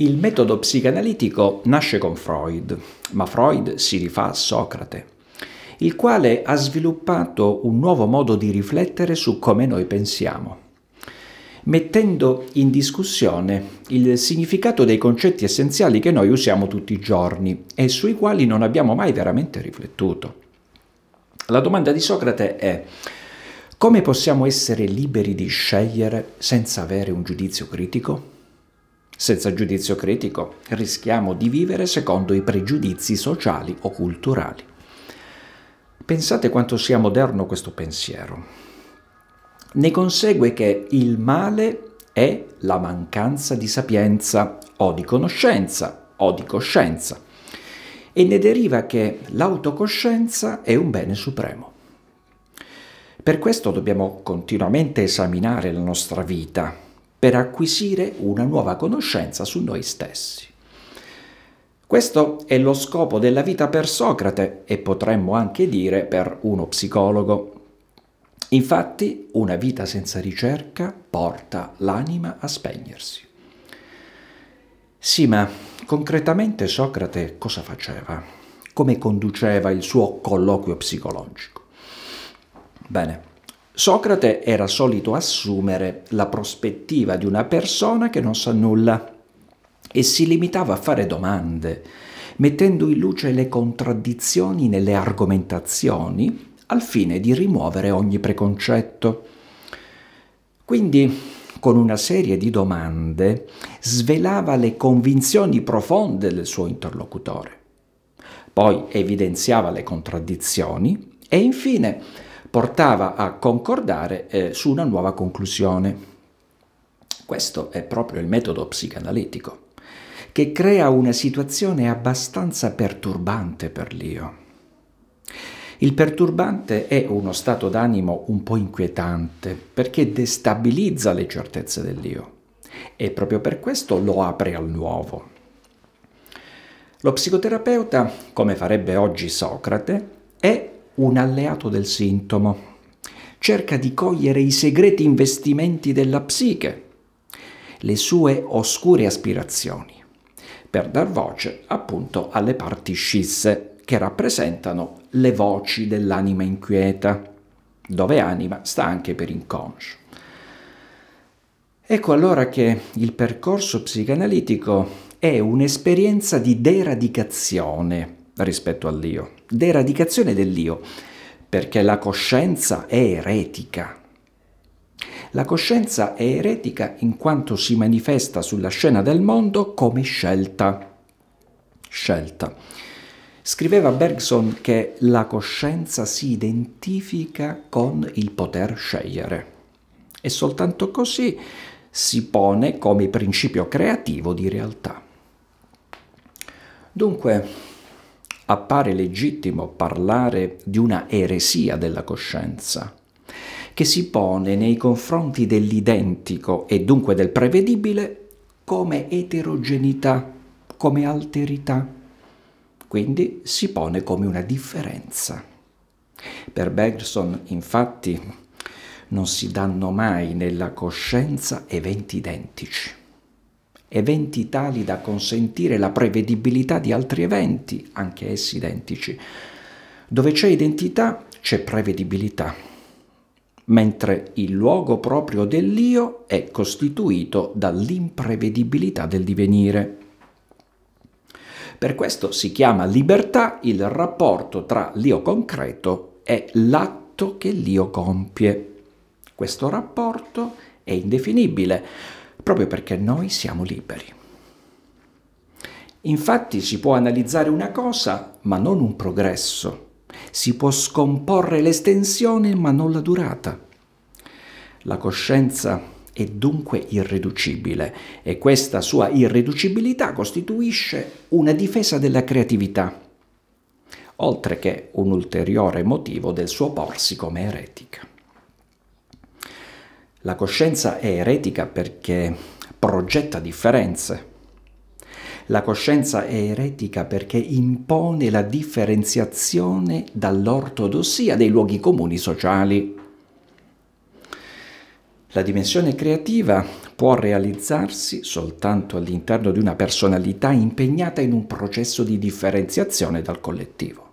Il metodo psicanalitico nasce con Freud, ma Freud si rifà a Socrate, il quale ha sviluppato un nuovo modo di riflettere su come noi pensiamo, mettendo in discussione il significato dei concetti essenziali che noi usiamo tutti i giorni e sui quali non abbiamo mai veramente riflettuto. La domanda di Socrate è come possiamo essere liberi di scegliere senza avere un giudizio critico? Senza giudizio critico rischiamo di vivere secondo i pregiudizi sociali o culturali. Pensate quanto sia moderno questo pensiero. Ne consegue che il male è la mancanza di sapienza o di conoscenza o di coscienza e ne deriva che l'autocoscienza è un bene supremo. Per questo dobbiamo continuamente esaminare la nostra vita, per acquisire una nuova conoscenza su noi stessi. Questo è lo scopo della vita per Socrate e potremmo anche dire per uno psicologo. Infatti una vita senza ricerca porta l'anima a spegnersi. Sì, ma concretamente Socrate cosa faceva? Come conduceva il suo colloquio psicologico? Bene, Socrate era solito assumere la prospettiva di una persona che non sa nulla e si limitava a fare domande, mettendo in luce le contraddizioni nelle argomentazioni al fine di rimuovere ogni preconcetto. Quindi, con una serie di domande, svelava le convinzioni profonde del suo interlocutore, poi evidenziava le contraddizioni e infine portava a concordare eh, su una nuova conclusione. Questo è proprio il metodo psicanalitico, che crea una situazione abbastanza perturbante per l'io. Il perturbante è uno stato d'animo un po' inquietante perché destabilizza le certezze dell'io e proprio per questo lo apre al nuovo. Lo psicoterapeuta, come farebbe oggi Socrate, è un alleato del sintomo. Cerca di cogliere i segreti investimenti della psiche, le sue oscure aspirazioni, per dar voce appunto alle parti scisse che rappresentano le voci dell'anima inquieta, dove anima sta anche per inconscio. Ecco allora che il percorso psicanalitico è un'esperienza di deradicazione rispetto all'io, deradicazione dell'io, perché la coscienza è eretica. La coscienza è eretica in quanto si manifesta sulla scena del mondo come scelta. Scelta. Scriveva Bergson che la coscienza si identifica con il poter scegliere e soltanto così si pone come principio creativo di realtà. Dunque, appare legittimo parlare di una eresia della coscienza, che si pone nei confronti dell'identico e dunque del prevedibile come eterogeneità, come alterità. Quindi si pone come una differenza. Per Bergson, infatti, non si danno mai nella coscienza eventi identici eventi tali da consentire la prevedibilità di altri eventi, anche essi identici. Dove c'è identità c'è prevedibilità, mentre il luogo proprio dell'io è costituito dall'imprevedibilità del divenire. Per questo si chiama libertà il rapporto tra l'io concreto e l'atto che l'io compie. Questo rapporto è indefinibile, proprio perché noi siamo liberi. Infatti si può analizzare una cosa, ma non un progresso. Si può scomporre l'estensione, ma non la durata. La coscienza è dunque irriducibile e questa sua irriducibilità costituisce una difesa della creatività, oltre che un ulteriore motivo del suo porsi come eretica. La coscienza è eretica perché progetta differenze. La coscienza è eretica perché impone la differenziazione dall'ortodossia dei luoghi comuni sociali. La dimensione creativa può realizzarsi soltanto all'interno di una personalità impegnata in un processo di differenziazione dal collettivo.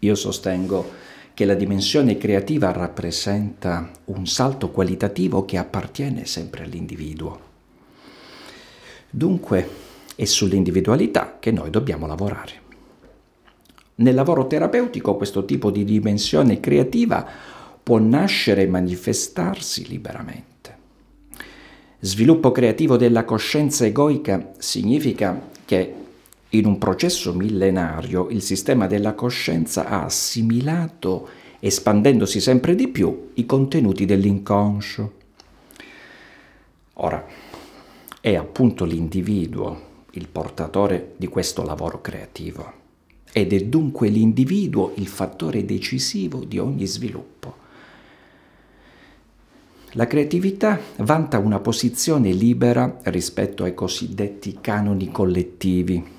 Io sostengo che la dimensione creativa rappresenta un salto qualitativo che appartiene sempre all'individuo. Dunque è sull'individualità che noi dobbiamo lavorare. Nel lavoro terapeutico questo tipo di dimensione creativa può nascere e manifestarsi liberamente. Sviluppo creativo della coscienza egoica significa che in un processo millenario il sistema della coscienza ha assimilato, espandendosi sempre di più, i contenuti dell'inconscio. Ora, è appunto l'individuo il portatore di questo lavoro creativo ed è dunque l'individuo il fattore decisivo di ogni sviluppo. La creatività vanta una posizione libera rispetto ai cosiddetti canoni collettivi,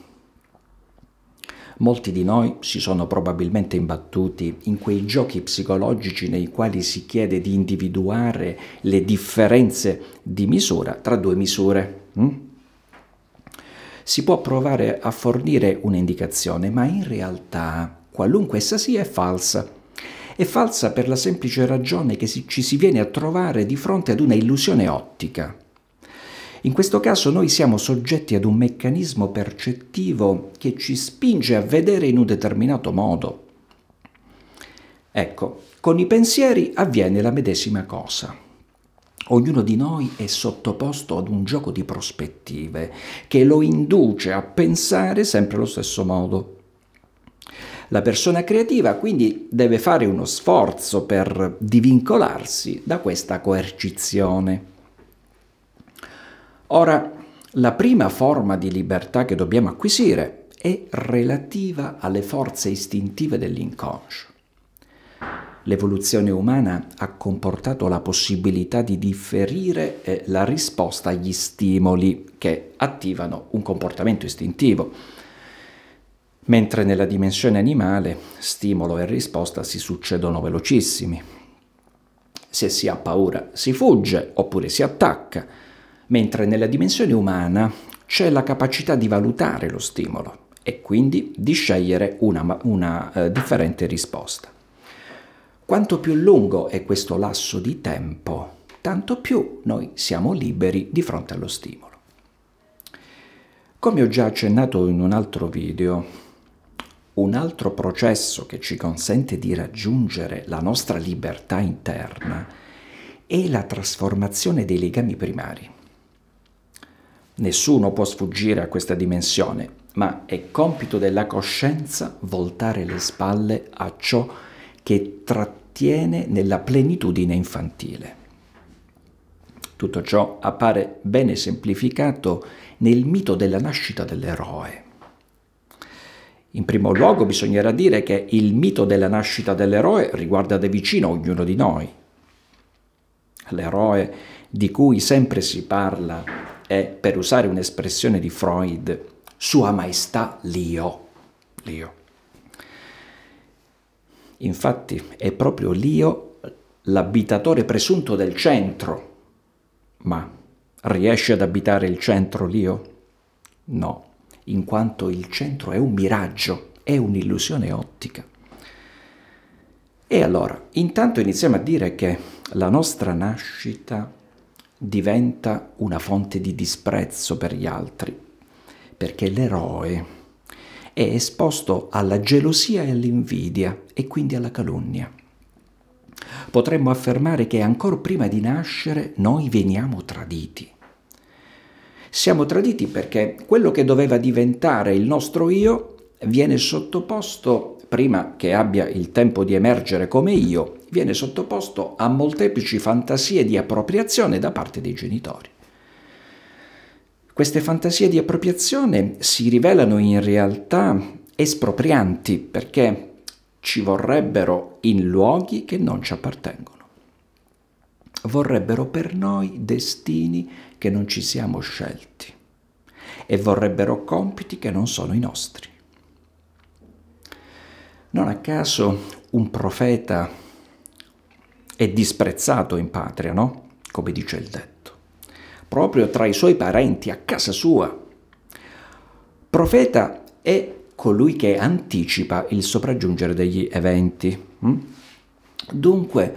Molti di noi si sono probabilmente imbattuti in quei giochi psicologici nei quali si chiede di individuare le differenze di misura tra due misure. Mm? Si può provare a fornire un'indicazione, ma in realtà, qualunque essa sia, è falsa. È falsa per la semplice ragione che ci si viene a trovare di fronte ad una illusione ottica in questo caso noi siamo soggetti ad un meccanismo percettivo che ci spinge a vedere in un determinato modo. Ecco, con i pensieri avviene la medesima cosa. Ognuno di noi è sottoposto ad un gioco di prospettive che lo induce a pensare sempre allo stesso modo. La persona creativa quindi deve fare uno sforzo per divincolarsi da questa coercizione. Ora, la prima forma di libertà che dobbiamo acquisire è relativa alle forze istintive dell'inconscio. L'evoluzione umana ha comportato la possibilità di differire eh, la risposta agli stimoli che attivano un comportamento istintivo, mentre nella dimensione animale stimolo e risposta si succedono velocissimi. Se si ha paura si fugge oppure si attacca, mentre nella dimensione umana c'è la capacità di valutare lo stimolo e quindi di scegliere una, una eh, differente risposta. Quanto più lungo è questo lasso di tempo, tanto più noi siamo liberi di fronte allo stimolo. Come ho già accennato in un altro video, un altro processo che ci consente di raggiungere la nostra libertà interna è la trasformazione dei legami primari. Nessuno può sfuggire a questa dimensione, ma è compito della coscienza voltare le spalle a ciò che trattiene nella plenitudine infantile. Tutto ciò appare ben esemplificato nel mito della nascita dell'eroe. In primo luogo bisognerà dire che il mito della nascita dell'eroe riguarda da vicino ognuno di noi. L'eroe di cui sempre si parla è, per usare un'espressione di Freud, Sua Maestà Lio. Lio. Infatti è proprio Lio l'abitatore presunto del centro. Ma riesce ad abitare il centro Lio? No, in quanto il centro è un miraggio, è un'illusione ottica. E allora, intanto iniziamo a dire che la nostra nascita diventa una fonte di disprezzo per gli altri, perché l'eroe è esposto alla gelosia e all'invidia e quindi alla calunnia. Potremmo affermare che ancora prima di nascere noi veniamo traditi. Siamo traditi perché quello che doveva diventare il nostro io viene sottoposto, prima che abbia il tempo di emergere come io, viene sottoposto a molteplici fantasie di appropriazione da parte dei genitori. Queste fantasie di appropriazione si rivelano in realtà esproprianti perché ci vorrebbero in luoghi che non ci appartengono. Vorrebbero per noi destini che non ci siamo scelti e vorrebbero compiti che non sono i nostri. Non a caso un profeta è disprezzato in patria, no? Come dice il detto. Proprio tra i suoi parenti, a casa sua. Profeta è colui che anticipa il sopraggiungere degli eventi. Hm? Dunque,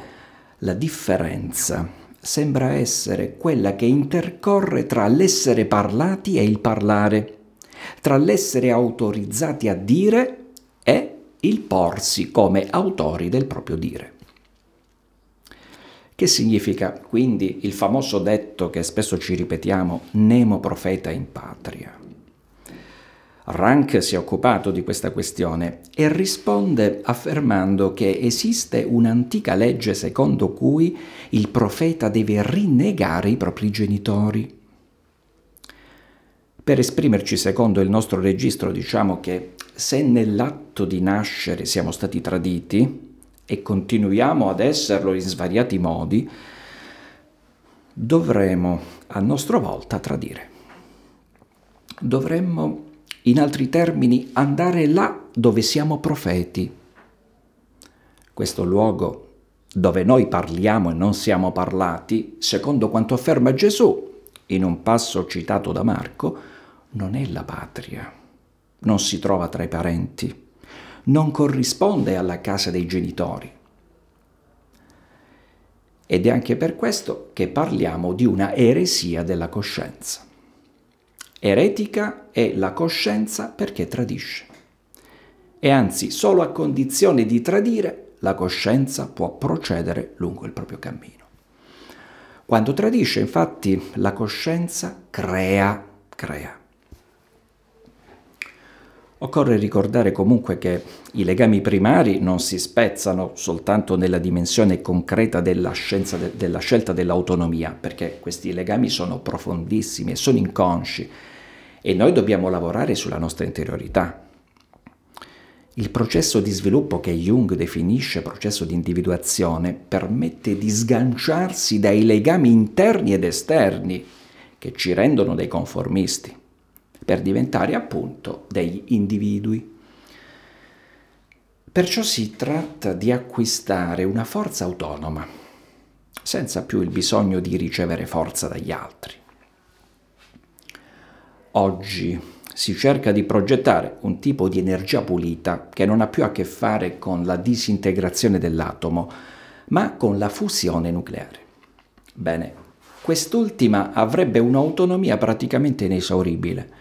la differenza sembra essere quella che intercorre tra l'essere parlati e il parlare, tra l'essere autorizzati a dire e il porsi come autori del proprio dire. Che significa quindi il famoso detto che spesso ci ripetiamo, Nemo profeta in patria. Rank si è occupato di questa questione e risponde affermando che esiste un'antica legge secondo cui il profeta deve rinnegare i propri genitori. Per esprimerci secondo il nostro registro diciamo che se nell'atto di nascere siamo stati traditi, e continuiamo ad esserlo in svariati modi, dovremo a nostra volta tradire. Dovremmo, in altri termini, andare là dove siamo profeti. Questo luogo dove noi parliamo e non siamo parlati, secondo quanto afferma Gesù in un passo citato da Marco, non è la patria, non si trova tra i parenti non corrisponde alla casa dei genitori. Ed è anche per questo che parliamo di una eresia della coscienza. Eretica è la coscienza perché tradisce. E anzi, solo a condizione di tradire, la coscienza può procedere lungo il proprio cammino. Quando tradisce, infatti, la coscienza crea, crea Occorre ricordare comunque che i legami primari non si spezzano soltanto nella dimensione concreta della, de della scelta dell'autonomia, perché questi legami sono profondissimi e sono inconsci e noi dobbiamo lavorare sulla nostra interiorità. Il processo di sviluppo che Jung definisce processo di individuazione permette di sganciarsi dai legami interni ed esterni che ci rendono dei conformisti per diventare appunto degli individui. Perciò si tratta di acquistare una forza autonoma, senza più il bisogno di ricevere forza dagli altri. Oggi si cerca di progettare un tipo di energia pulita che non ha più a che fare con la disintegrazione dell'atomo, ma con la fusione nucleare. Bene, quest'ultima avrebbe un'autonomia praticamente inesauribile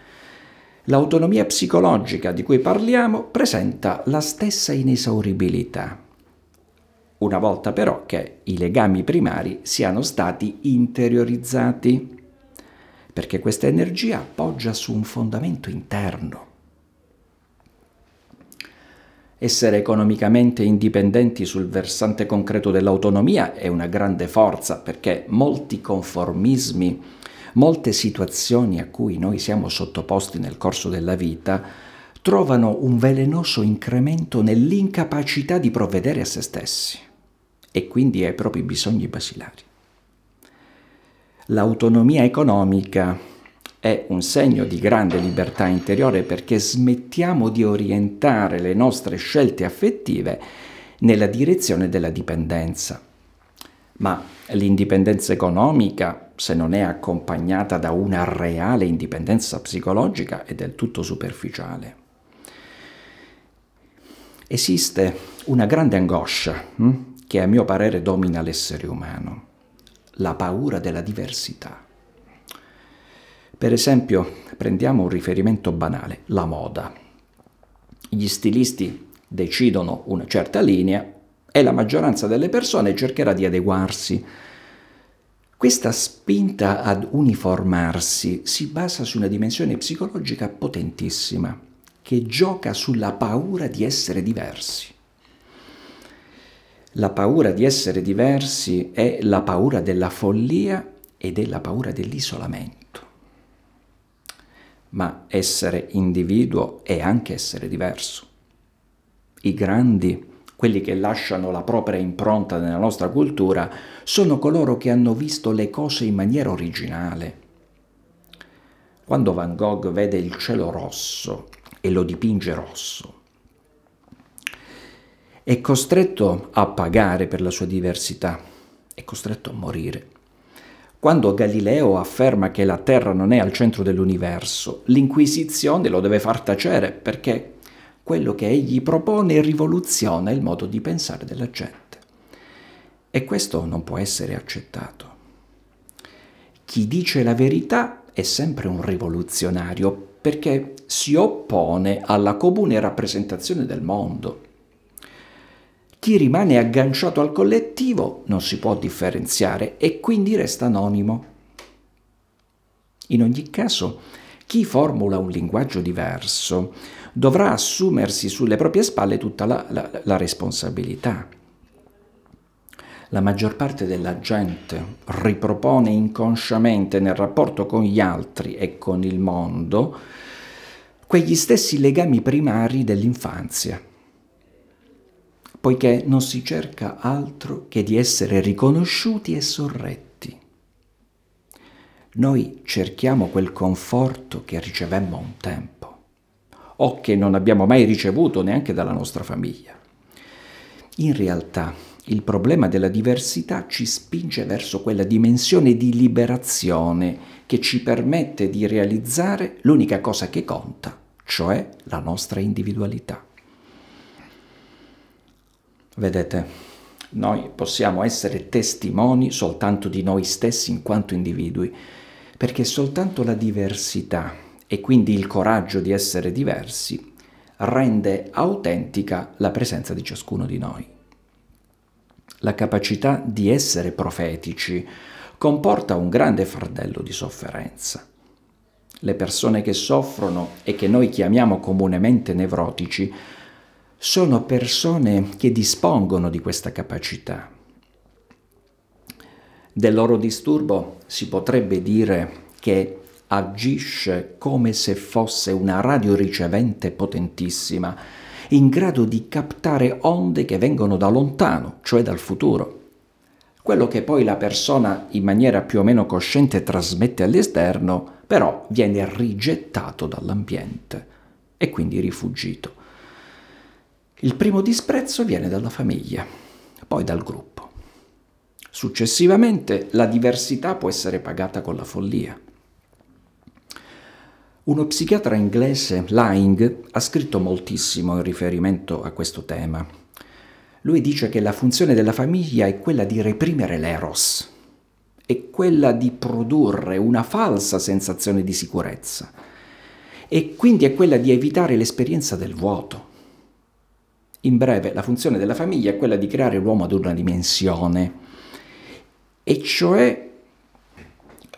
L'autonomia psicologica di cui parliamo presenta la stessa inesauribilità una volta però che i legami primari siano stati interiorizzati, perché questa energia appoggia su un fondamento interno. Essere economicamente indipendenti sul versante concreto dell'autonomia è una grande forza perché molti conformismi Molte situazioni a cui noi siamo sottoposti nel corso della vita trovano un velenoso incremento nell'incapacità di provvedere a se stessi e quindi ai propri bisogni basilari. L'autonomia economica è un segno di grande libertà interiore perché smettiamo di orientare le nostre scelte affettive nella direzione della dipendenza ma l'indipendenza economica, se non è accompagnata da una reale indipendenza psicologica, è del tutto superficiale. Esiste una grande angoscia hm, che a mio parere domina l'essere umano, la paura della diversità. Per esempio, prendiamo un riferimento banale, la moda. Gli stilisti decidono una certa linea e la maggioranza delle persone cercherà di adeguarsi. Questa spinta ad uniformarsi si basa su una dimensione psicologica potentissima, che gioca sulla paura di essere diversi. La paura di essere diversi è la paura della follia ed è la paura dell'isolamento. Ma essere individuo è anche essere diverso. I grandi quelli che lasciano la propria impronta nella nostra cultura, sono coloro che hanno visto le cose in maniera originale. Quando Van Gogh vede il cielo rosso e lo dipinge rosso, è costretto a pagare per la sua diversità, è costretto a morire. Quando Galileo afferma che la Terra non è al centro dell'universo, l'Inquisizione lo deve far tacere perché quello che egli propone rivoluziona il modo di pensare della gente. E questo non può essere accettato. Chi dice la verità è sempre un rivoluzionario perché si oppone alla comune rappresentazione del mondo. Chi rimane agganciato al collettivo non si può differenziare e quindi resta anonimo. In ogni caso, chi formula un linguaggio diverso dovrà assumersi sulle proprie spalle tutta la, la, la responsabilità. La maggior parte della gente ripropone inconsciamente nel rapporto con gli altri e con il mondo quegli stessi legami primari dell'infanzia, poiché non si cerca altro che di essere riconosciuti e sorretti. Noi cerchiamo quel conforto che ricevemmo un tempo o che non abbiamo mai ricevuto neanche dalla nostra famiglia. In realtà il problema della diversità ci spinge verso quella dimensione di liberazione che ci permette di realizzare l'unica cosa che conta, cioè la nostra individualità. Vedete, noi possiamo essere testimoni soltanto di noi stessi in quanto individui, perché soltanto la diversità e quindi il coraggio di essere diversi rende autentica la presenza di ciascuno di noi. La capacità di essere profetici comporta un grande fardello di sofferenza. Le persone che soffrono e che noi chiamiamo comunemente nevrotici sono persone che dispongono di questa capacità. Del loro disturbo si potrebbe dire che agisce come se fosse una radioricevente potentissima, in grado di captare onde che vengono da lontano, cioè dal futuro. Quello che poi la persona in maniera più o meno cosciente trasmette all'esterno, però viene rigettato dall'ambiente e quindi rifugito. Il primo disprezzo viene dalla famiglia, poi dal gruppo. Successivamente la diversità può essere pagata con la follia. Uno psichiatra inglese, Lying, ha scritto moltissimo in riferimento a questo tema. Lui dice che la funzione della famiglia è quella di reprimere l'eros, è quella di produrre una falsa sensazione di sicurezza e quindi è quella di evitare l'esperienza del vuoto. In breve, la funzione della famiglia è quella di creare l'uomo ad una dimensione, e cioè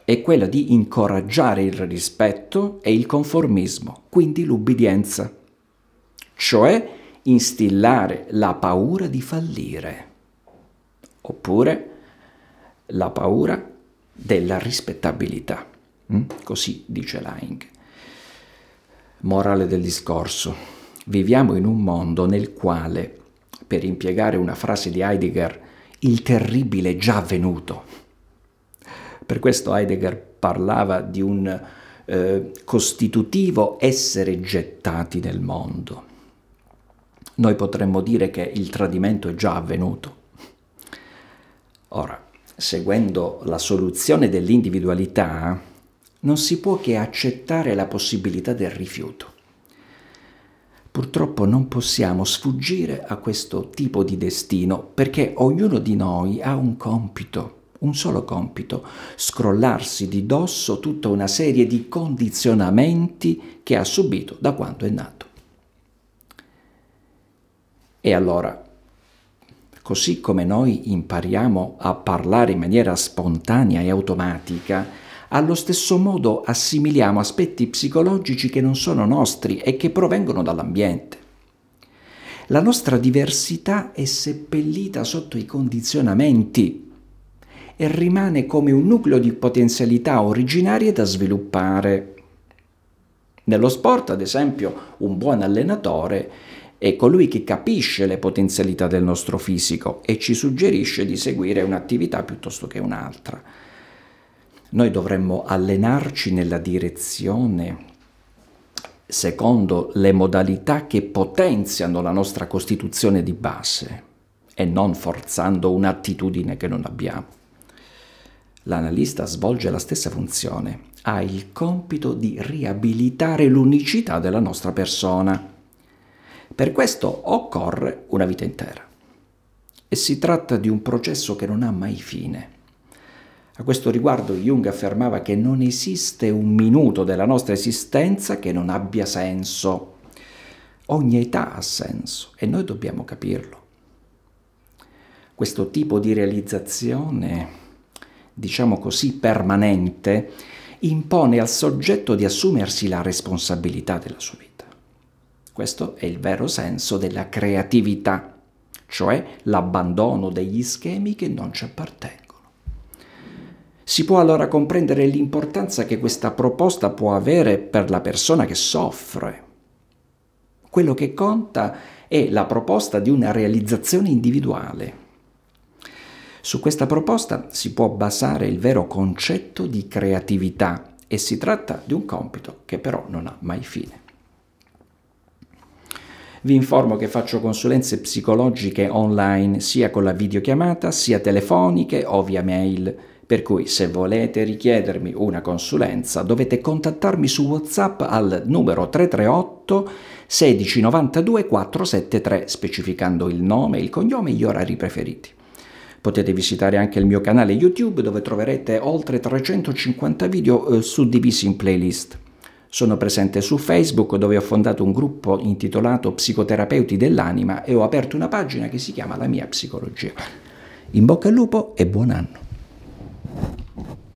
è quella di incoraggiare il rispetto e il conformismo, quindi l'ubbidienza, cioè instillare la paura di fallire, oppure la paura della rispettabilità. Mm? Così dice Laing. Morale del discorso. Viviamo in un mondo nel quale, per impiegare una frase di Heidegger, il terribile è già avvenuto. Per questo Heidegger parlava di un eh, costitutivo essere gettati nel mondo. Noi potremmo dire che il tradimento è già avvenuto. Ora, seguendo la soluzione dell'individualità, non si può che accettare la possibilità del rifiuto. Purtroppo non possiamo sfuggire a questo tipo di destino perché ognuno di noi ha un compito un solo compito, scrollarsi di dosso tutta una serie di condizionamenti che ha subito da quando è nato. E allora, così come noi impariamo a parlare in maniera spontanea e automatica, allo stesso modo assimiliamo aspetti psicologici che non sono nostri e che provengono dall'ambiente. La nostra diversità è seppellita sotto i condizionamenti e rimane come un nucleo di potenzialità originarie da sviluppare. Nello sport, ad esempio, un buon allenatore è colui che capisce le potenzialità del nostro fisico e ci suggerisce di seguire un'attività piuttosto che un'altra. Noi dovremmo allenarci nella direzione secondo le modalità che potenziano la nostra costituzione di base e non forzando un'attitudine che non abbiamo. L'analista svolge la stessa funzione, ha il compito di riabilitare l'unicità della nostra persona. Per questo occorre una vita intera. E si tratta di un processo che non ha mai fine. A questo riguardo Jung affermava che non esiste un minuto della nostra esistenza che non abbia senso. Ogni età ha senso e noi dobbiamo capirlo. Questo tipo di realizzazione diciamo così, permanente, impone al soggetto di assumersi la responsabilità della sua vita. Questo è il vero senso della creatività, cioè l'abbandono degli schemi che non ci appartengono. Si può allora comprendere l'importanza che questa proposta può avere per la persona che soffre. Quello che conta è la proposta di una realizzazione individuale, su questa proposta si può basare il vero concetto di creatività e si tratta di un compito che però non ha mai fine. Vi informo che faccio consulenze psicologiche online sia con la videochiamata sia telefoniche o via mail. Per cui se volete richiedermi una consulenza dovete contattarmi su WhatsApp al numero 338 1692 473 specificando il nome, il cognome e gli orari preferiti. Potete visitare anche il mio canale YouTube dove troverete oltre 350 video eh, suddivisi in playlist. Sono presente su Facebook dove ho fondato un gruppo intitolato Psicoterapeuti dell'anima e ho aperto una pagina che si chiama La mia psicologia. In bocca al lupo e buon anno!